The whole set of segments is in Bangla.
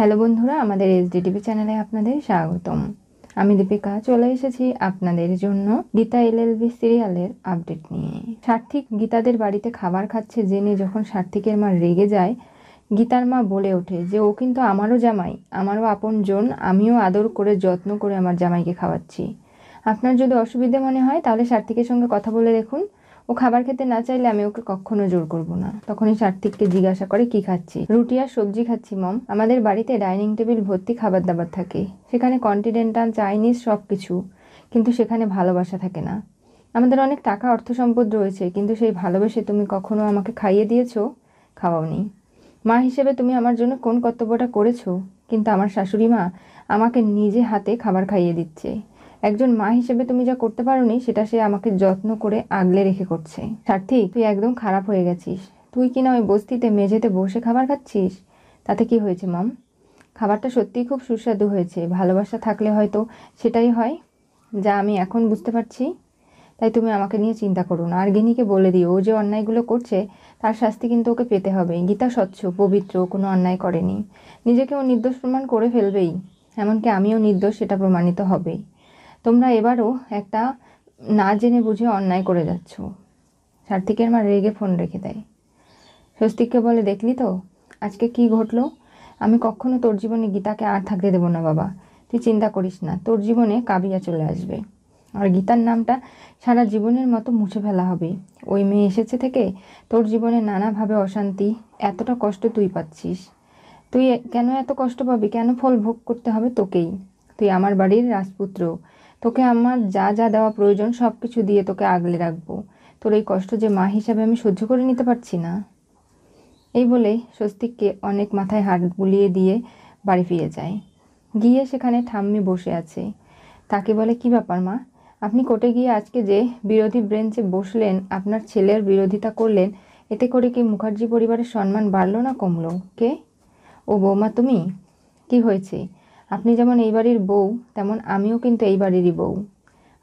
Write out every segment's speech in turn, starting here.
হ্যালো বন্ধুরা আমাদের টিভি চ্যানেলে আপনাদের স্বাগতম আমি দীপিকা চলে এসেছি আপনাদের জন্য গীতা এলএলবি সিরিয়ালের আপডেট নিয়ে সার্থিক গীতাদের বাড়িতে খাবার খাচ্ছে জেনে যখন সার্থিকের মা রেগে যায় গীতার মা বলে ওঠে যে ও কিন্তু আমারও জামাই আমারও আপন জন আমিও আদর করে যত্ন করে আমার জামাইকে খাওয়াচ্ছি আপনার যদি অসুবিধে মনে হয় তাহলে সার্থিকের সঙ্গে কথা বলে দেখুন ও খাবার খেতে না চাইলে আমি ওকে কখনো জোর করব না তখনই সার্থিককে জিজ্ঞাসা করে কি খাচ্ছি রুটি আর সবজি খাচ্ছি মম আমাদের বাড়িতে ডাইনিং টেবিল ভর্তি খাবার দাবার থাকে সেখানে কন্টিনেন্টাল চাইনিজ সব কিছু কিন্তু সেখানে ভালোবাসা থাকে না আমাদের অনেক টাকা অর্থ সম্পদ রয়েছে কিন্তু সেই ভালোবেসে তুমি কখনো আমাকে খাইয়ে দিয়েছো খাওয়াওনি মা হিসেবে তুমি আমার জন্য কোন কর্তব্যটা করেছো কিন্তু আমার শাশুড়ি মা আমাকে নিজে হাতে খাবার খাইয়ে দিচ্ছে একজন মা হিসেবে তুমি যা করতে পারোনি সেটা সে আমাকে যত্ন করে আগলে রেখে করছে সার্থী তুই একদম খারাপ হয়ে গেছিস তুই কিনা ওই বস্তিতে মেঝেতে বসে খাবার খাচ্ছিস তাতে কি হয়েছে মম খাবারটা সত্যিই খুব সুস্বাদু হয়েছে ভালোবাসা থাকলে হয়তো সেটাই হয় যা আমি এখন বুঝতে পারছি তাই তুমি আমাকে নিয়ে চিন্তা করো না আর গিনিকে বলে দিও ও যে অন্যায়গুলো করছে তার শাস্তি কিন্তু ওকে পেতে হবে গীতা স্বচ্ছ পবিত্র কোনো অন্যায় করেনি নিজেকে ও নির্দোষ প্রমাণ করে ফেলবেই এমনকি আমিও নির্দোষ সেটা প্রমাণিত হবেই তোমরা এবারও একটা না জেনে বুঝে অন্যায় করে যাচ্ছ সার্থিকের মা রেগে ফোন রেখে দেয় স্বস্তিককে বলে দেখলি তো আজকে কি ঘটলো আমি কখনো তোর জীবনে গীতাকে আর থাকতে দেবো না বাবা তুই চিন্তা করিস না তোর জীবনে কাবিয়া চলে আসবে আর গীতার নামটা সারা জীবনের মতো মুছে ফেলা হবে ওই মেয়ে এসেছে থেকে তোর জীবনে নানাভাবে অশান্তি এতটা কষ্ট তুই পাচ্ছিস তুই কেন এত কষ্ট পাবি কেন ফল ভোগ করতে হবে তোকেই তুই আমার বাড়ির রাজপুত্র তোকে আমার যা যা দেওয়া প্রয়োজন সব কিছু দিয়ে তোকে আগলে রাখবো তোর এই কষ্ট যে মা হিসাবে আমি সহ্য করে নিতে পারছি না এই বলে স্বস্তিককে অনেক মাথায় হাত বুলিয়ে দিয়ে বাড়ি ফিরে যায় গিয়ে সেখানে ঠাম্মি বসে আছে তাকে বলে কি ব্যাপার মা আপনি কোর্টে গিয়ে আজকে যে বিরোধী ব্রেঞ্চে বসলেন আপনার ছেলের বিরোধিতা করলেন এতে করে কি মুখার্জি পরিবারের সম্মান বাড়লো না কমলো কে ও বৌমা তুমি কি হয়েছে আপনি যেমন এই বাড়ির বউ তেমন আমিও কিন্তু এই বাড়িরই বউ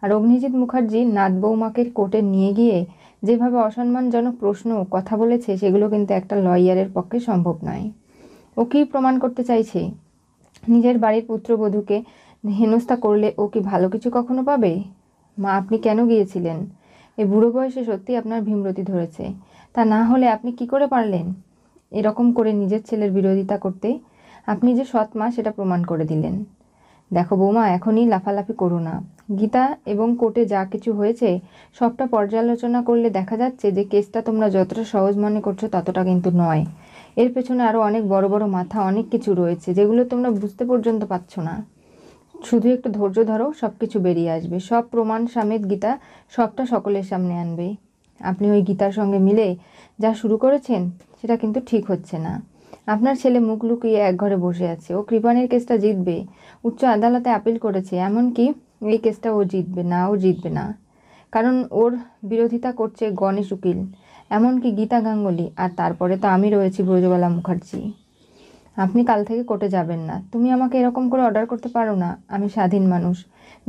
আর অগ্নিজিৎ মুখার্জি নাত বৌমাকে কোর্টে নিয়ে গিয়ে যেভাবে অসম্মানজনক প্রশ্ন কথা বলেছে সেগুলো কিন্তু একটা লয়ারের পক্ষে সম্ভব নয় ও কী প্রমাণ করতে চাইছে নিজের বাড়ির পুত্রবধূকে হেনস্থা করলে ও কি ভালো কিছু কখনো পাবে মা আপনি কেন গিয়েছিলেন এই বুড়ো বয়সে সত্যি আপনার ভীমরতি ধরেছে তা না হলে আপনি কি করে পারলেন এরকম করে নিজের ছেলের বিরোধিতা করতে আপনি যে সৎ মা সেটা প্রমাণ করে দিলেন দেখো বৌমা এখনই লাফালাফি করো না গীতা এবং কোর্টে যা কিছু হয়েছে সবটা পর্যালোচনা করলে দেখা যাচ্ছে যে কেসটা তোমরা যতটা সহজ মনে করছো ততটা কিন্তু নয় এর পেছনে আরও অনেক বড় বড় মাথা অনেক কিছু রয়েছে যেগুলো তোমরা বুঝতে পর্যন্ত পারছো না শুধু একটু ধৈর্য ধরো সব কিছু বেরিয়ে আসবে সব প্রমাণ সামেত গীতা সবটা সকলের সামনে আনবে আপনি ওই গীতার সঙ্গে মিলে যা শুরু করেছেন সেটা কিন্তু ঠিক হচ্ছে না আপনার ছেলে মুখ লুকিয়ে এক ঘরে বসে আছে ও কৃপানের কেসটা জিতবে উচ্চ আদালতে আপিল করেছে এমনকি এই কেসটা ও জিতবে না ও জিতবে না কারণ ওর বিরোধিতা করছে গণেশ উকিল এমনকি গীতা গাঙ্গুলি আর তারপরে তো আমি রয়েছি ব্রজবালা মুখার্জি আপনি কাল থেকে কোর্টে যাবেন না তুমি আমাকে এরকম করে অর্ডার করতে পারো না আমি স্বাধীন মানুষ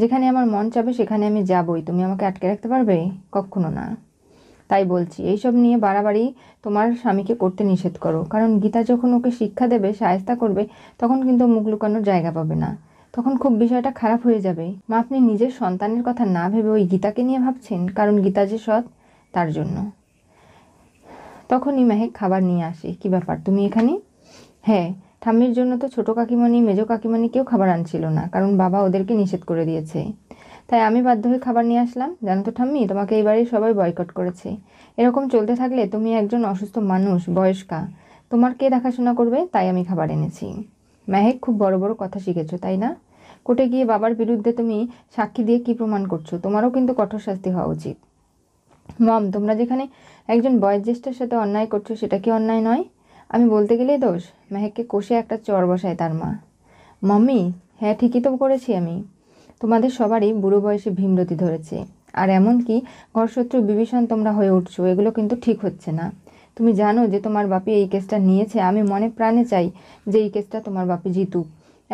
যেখানে আমার মন চাবে সেখানে আমি যাবই তুমি আমাকে আটকে রাখতে পারবে কখনো না তাই বলছি এইসব নিয়ে বাড়াবাড়ি তোমার স্বামীকে করতে নিষেধ করো কারণ গীতা যখন ওকে শিক্ষা দেবে সায়স্তা করবে তখন কিন্তু মুখ লুকানোর জায়গা পাবে না তখন খুব বিষয়টা খারাপ হয়ে যাবে মা আপনি নিজের সন্তানের কথা না ভেবে ওই গীতাকে নিয়ে ভাবছেন কারণ গীতা যে সৎ তার জন্য তখনই মেহেক খাবার নিয়ে আসে কি ব্যাপার তুমি এখানে হ্যাঁ ঠাম্মির জন্য তো ছোটো কাকিমণি মেজো কাকিমণি কেউ খাবার আনছিল না কারণ বাবা ওদেরকে নিষেধ করে দিয়েছে তাই আমি বাধ্য হয়ে খাবার নিয়ে আসলাম জানো তো ঠাম্মি তোমাকে এই সবাই বয়কট করেছে এরকম চলতে থাকলে তুমি একজন অসুস্থ মানুষ বয়স্কা তোমার কে দেখাশোনা করবে তাই আমি খাবার এনেছি মেহেক খুব বড় বড় কথা শিখেছো তাই না কোর্টে গিয়ে বাবার বিরুদ্ধে তুমি সাক্ষী দিয়ে কি প্রমাণ করছো তোমারও কিন্তু কঠোর শাস্তি হওয়া উচিত মম তোমরা যেখানে একজন বয়োজ্যেষ্ঠের সাথে অন্যায় করছো সেটা কি অন্যায় নয় আমি বলতে গেলেই দোষ মেহেককে কষে একটা চর বসায় তার মা মম্মি হ্যাঁ ঠিকই তো করেছি আমি তোমাদের সবারই বুড়ো বয়সে ভীমরতি ধরেছে আর এমনকি ঘরশত্রু বিভীষণ তোমরা হয়ে উঠছো এগুলো কিন্তু ঠিক হচ্ছে না তুমি জানো যে তোমার বাপি এই কেসটা নিয়েছে আমি মনে প্রাণে চাই যে এই কেসটা তোমার বাপি জিতুক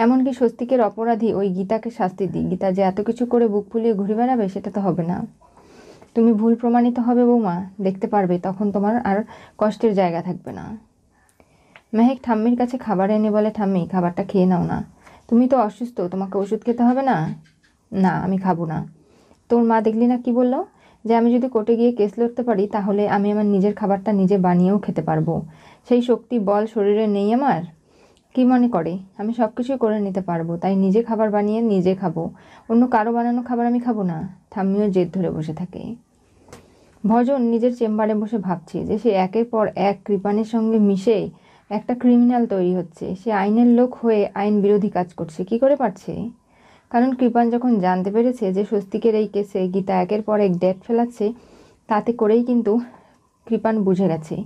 এমনকি স্বস্তিকের অপরাধী ওই গীতাকে শাস্তি দিই গীতা যে এত কিছু করে বুক ফুলিয়ে ঘুরে বেড়াবে সেটা তো হবে না তুমি ভুল প্রমাণিত হবে বৌমা দেখতে পারবে তখন তোমার আর কষ্টের জায়গা থাকবে না মেহেক ঠাম্মির কাছে খাবার এনে বলে ঠাম্মি খাবারটা খেয়ে নাও না তুমি তো অসুস্থ তোমাকে ওষুধ খেতে হবে না না আমি খাবো না তোর মা দেখলি না কি বললো যে আমি যদি কোর্টে গিয়ে কেস লড়তে পারি তাহলে আমি আমার নিজের খাবারটা নিজে বানিয়েও খেতে পারবো সেই শক্তি বল শরীরে নেই আমার কি মনে করে আমি সব কিছুই করে নিতে পারবো তাই নিজে খাবার বানিয়ে নিজে খাবো অন্য কারো বানানো খাবার আমি খাবো না থামিও জেদ ধরে বসে থাকে ভজন নিজের চেম্বারে বসে ভাবছে যে সে একের পর এক কৃপানের সঙ্গে মিশে একটা ক্রিমিনাল তৈরি হচ্ছে সে আইনের লোক হয়ে আইন বিরোধী কাজ করছে কি করে পারছে কারণ কৃপান যখন জানতে পেরেছে যে স্বস্তিকের এই কেসে গীতা একের পর এক ডেট ফেলাচ্ছে তাতে করেই কিন্তু কৃপান বুঝে গেছে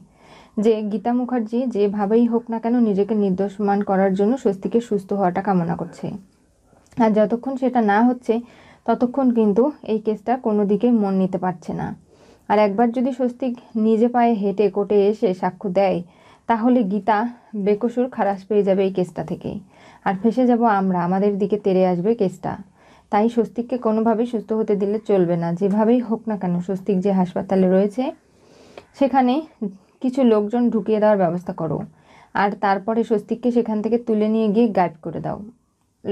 যে গীতা মুখার্জি যেভাবেই হোক না কেন নিজেকে নির্দোষমান করার জন্য স্বস্তিকে সুস্থ হওয়াটা কামনা করছে আর যতক্ষণ সেটা না হচ্ছে ততক্ষণ কিন্তু এই কেসটা কোনো দিকে মন নিতে পারছে না আর একবার যদি স্বস্তিক নিজে পায়ে হেঁটে কোটে এসে সাক্ষ্য দেয় তাহলে গীতা বেকসুর খারাস পেয়ে যাবে এই কেসটা থেকেই আর ফেসে যাব আমরা আমাদের দিকে তেরে আসবে কেসটা তাই স্বস্তিককে কোনোভাবেই সুস্থ হতে দিলে চলবে না যেভাবেই হোক না কেন স্বস্তিক যে হাসপাতালে রয়েছে সেখানে কিছু লোকজন ঢুকিয়ে দেওয়ার ব্যবস্থা করো আর তারপরে স্বস্তিককে সেখান থেকে তুলে নিয়ে গিয়ে গাইড করে দাও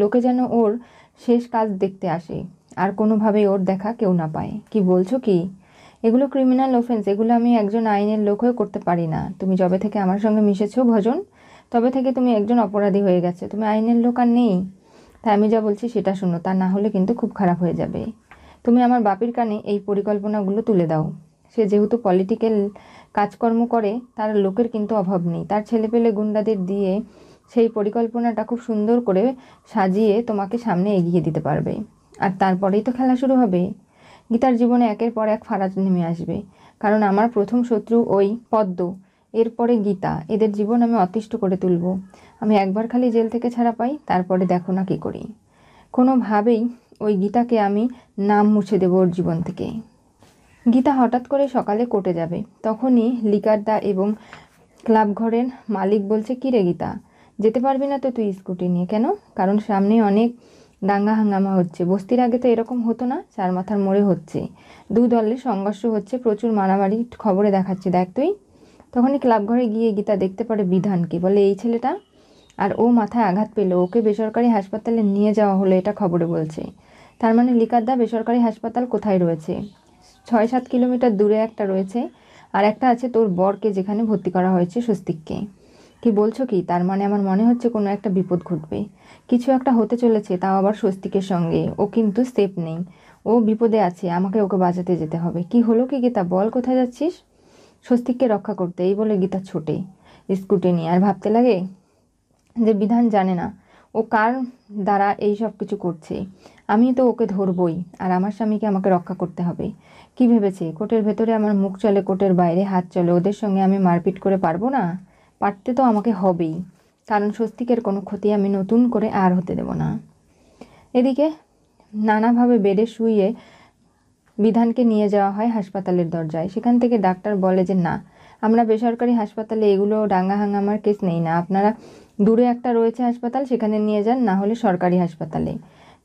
লোকে যেন ওর শেষ কাজ দেখতে আসে আর কোনোভাবেই ওর দেখা কেউ না পায় কি বলছো কি এগুলো ক্রিমিনাল অফেন্স এগুলো আমি একজন আইনের লোক হয়ে করতে পারি না তুমি যবে থেকে আমার সঙ্গে মিশেছো ভজন তবে থেকে তুমি একজন অপরাধী হয়ে গেছে তুমি আইনের লোক আর নেই তাই আমি যা বলছি সেটা শুনো তা না হলে কিন্তু খুব খারাপ হয়ে যাবে তুমি আমার বাপির কানে এই পরিকল্পনাগুলো তুলে দাও সে যেহেতু পলিটিক্যাল কাজকর্ম করে তার লোকের কিন্তু অভাব নেই তার ছেলেপেলে গুন্ডাদের দিয়ে সেই পরিকল্পনাটা খুব সুন্দর করে সাজিয়ে তোমাকে সামনে এগিয়ে দিতে পারবে আর তারপরেই তো খেলা শুরু হবে গীতার জীবনে একের পর এক ফারাজ নেমে আসবে কারণ আমার প্রথম শত্রু ওই পদ্ম এরপরে গীতা এদের জীবন আমি অতিষ্ঠ করে তুলব আমি একবার খালি জেল থেকে ছাড়া পাই তারপরে দেখো না কী করি কোনোভাবেই ওই গীতাকে আমি নাম মুছে দেব ওর জীবন থেকে গীতা হঠাৎ করে সকালে কোটে যাবে তখনই লিকারদা এবং ক্লাব ঘরের মালিক বলছে কিরে গীতা যেতে পারবি না তো তুই স্কুটি নিয়ে কেন কারণ সামনে অনেক দাঙ্গা হাঙ্গামা হচ্ছে বস্তির আগে তো এরকম হতো না চার মাথার মোড়ে হচ্ছে দু দলের সংঘর্ষ হচ্ছে প্রচুর মারামারি খবরে দেখাচ্ছে দেখ তুই তখনই ক্লাবঘরে গিয়ে গীতা দেখতে পারে বিধানকে বলে এই ছেলেটা আর ও মাথায় আঘাত পেল ওকে বেসরকারি হাসপাতালে নিয়ে যাওয়া হলো এটা খবরে বলছে তার মানে লিকারদা বেসরকারি হাসপাতাল কোথায় রয়েছে ছয় সাত কিলোমিটার দূরে একটা রয়েছে আর একটা আছে তোর বরকে যেখানে ভর্তি করা হয়েছে স্বস্তিককে কি বলছো কি তার মানে আমার মনে হচ্ছে কোনো একটা বিপদ ঘটবে কিছু একটা হতে চলেছে তাও আবার স্বস্তিকের সঙ্গে ও কিন্তু সেফ নেই ও বিপদে আছে আমাকে ওকে বাঁচাতে যেতে হবে কি হলো কি গীতা বল কোথায় যাচ্ছিস স্বস্তিককে রক্ষা করতে এই বলে গীতা ছোটে স্কুটি নিয়ে আর ভাবতে লাগে যে বিধান জানে না ও কার দ্বারা এই সব কিছু করছে আমি তো ওকে ধরবই আর আমার স্বামীকে আমাকে রক্ষা করতে হবে কি ভেবেছে কোটের ভেতরে আমার মুখ চলে কোটের বাইরে হাত চলে ওদের সঙ্গে আমি মারপিট করে পারবো না পারতে তো আমাকে হবেই কারণ স্বস্তিকের কোনো ক্ষতি আমি নতুন করে আর হতে দেব না এদিকে নানাভাবে বেডে শুয়ে বিধানকে নিয়ে যাওয়া হয় হাসপাতালের দরজায় সেখান থেকে ডাক্তার বলে যে না আমরা বেসরকারি হাসপাতালে এগুলো ডাঙ্গা হাঙ্গামার কেস নেই না আপনারা দূরে একটা রয়েছে হাসপাতাল সেখানে নিয়ে যান না হলে সরকারি হাসপাতালে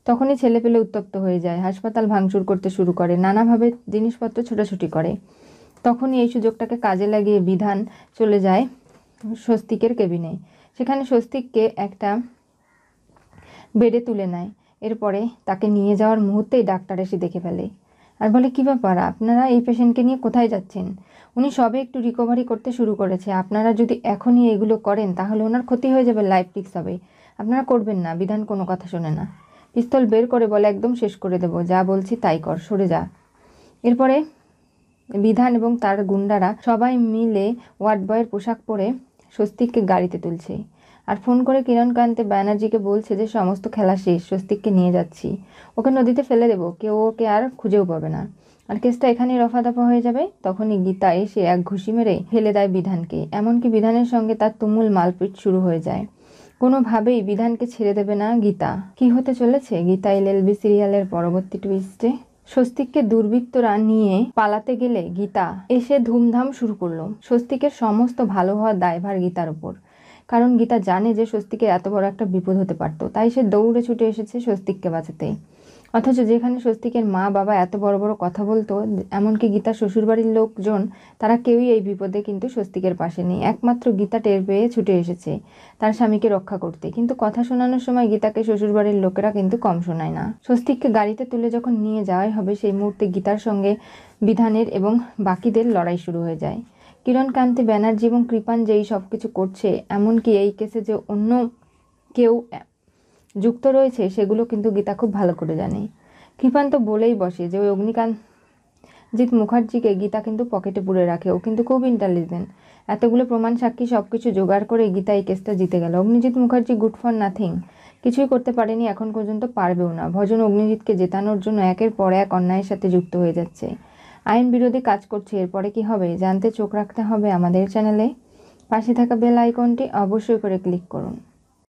তখনই ছেলে পেলে উত্তপ্ত হয়ে যায় হাসপাতাল ভাঙচুর করতে শুরু করে নানাভাবে জিনিসপত্র ছোটাছুটি করে তখনই এই সুযোগটাকে কাজে লাগিয়ে বিধান চলে যায় স্বস্তিকের কেবিনে সেখানে স্বস্তিককে একটা বেডে তুলে নেয় এরপরে তাকে নিয়ে যাওয়ার মুহূর্তেই ডাক্তার এসে দেখে ফেলে আর বলে কী ব্যাপার আপনারা এই পেশেন্টকে নিয়ে কোথায় যাচ্ছেন উনি সবে একটু রিকভারি করতে শুরু করেছে আপনারা যদি এখনই এগুলো করেন তাহলে ওনার ক্ষতি হয়ে যাবে লাইফ রিক্স হবে আপনারা করবেন না বিধান কোনো কথা শোনে না পিস্তল বের করে বলে একদম শেষ করে দেব যা বলছি তাই কর সরে যা এরপরে বিধান এবং তার গুন্ডারা সবাই মিলে ওয়ার্ড বয়ের পোশাক পরে স্বস্তিককে গাড়িতে তুলছে আর ফোন করে কিরণকান্তে ব্যানার্জিকে বলছে যে সমস্ত খেলা শেষ স্বস্তিককে নিয়ে যাচ্ছি ওকে নদীতে ফেলে দেবো কেউ ওকে আর খুঁজেও পাবে না আর কেসটা এখানেই রফাদফা হয়ে যাবে তখনই গীতা এসে এক ঘুষি মেরে ফেলে দেয় বিধানকে এমনকি বিধানের সঙ্গে তার তুমুল মালপিট শুরু হয়ে যায় কোনোভাবেই বিধানকে ছেড়ে দেবে না গীতা কি হতে চলেছে গীতা এল এলবি সিরিয়ালের পরবর্তী টুইস্টে স্বস্তিককে দুর্বৃত্তরা নিয়ে পালাতে গেলে গীতা এসে ধুমধাম শুরু করলো স্বস্তিকের সমস্ত ভালো হওয়ার দায়ভার গীতার ওপর কারণ গীতা জানে যে স্বস্তিকের এত বড় একটা বিপদ হতে পারতো তাই সে দৌড়ে ছুটে এসেছে স্বস্তিককে বাঁচাতে অথচ যেখানে স্বস্তিকের মা বাবা এত বড় বড় কথা বলতো এমনকি গীতা শ্বশুরবাড়ির লোকজন তারা কেউই এই বিপদে কিন্তু স্বস্তিকের পাশে নেই একমাত্র গীতা টের পেয়ে ছুটে এসেছে তার স্বামীকে রক্ষা করতে কিন্তু কথা শোনানোর সময় গীতাকে শ্বশুরবাড়ির লোকেরা কিন্তু কম শোনায় না স্বস্তিককে গাড়িতে তুলে যখন নিয়ে যাওয়াই হবে সেই মুহূর্তে গীতার সঙ্গে বিধানের এবং বাকিদের লড়াই শুরু হয়ে যায় কিরণকান্তি ব্যানার্জি এবং কৃপাণ যেই সব কিছু করছে এমনকি এই কেসে যে অন্য কেউ যুক্ত রয়েছে সেগুলো কিন্তু গীতা খুব ভালো করে জানে কৃপান্ত বলেই বসে যে ওই অগ্নিকান্ত জিৎ মুখার্জিকে গীতা কিন্তু পকেটে পুরে রাখে ও কিন্তু খুব ইন্টেলিজেন্ট এতগুলো প্রমাণ সাক্ষী সব কিছু জোগাড় করে গীতা এই কেসটা জিতে গেল Agnijit Mukherjee good for nothing কিছুই করতে পারেনি এখন পর্যন্ত পারবেও না ভজন অগ্নিজিৎকে জেতানোর জন্য একের পর এক অন্যায়ের সাথে যুক্ত হয়ে যাচ্ছে আইন বিরোধী কাজ করছে এরপরে কি হবে জানতে চোখ রাখতে হবে আমাদের চ্যানেলে পাশে থাকা বেল আইকনটি অবশ্যই করে ক্লিক করুন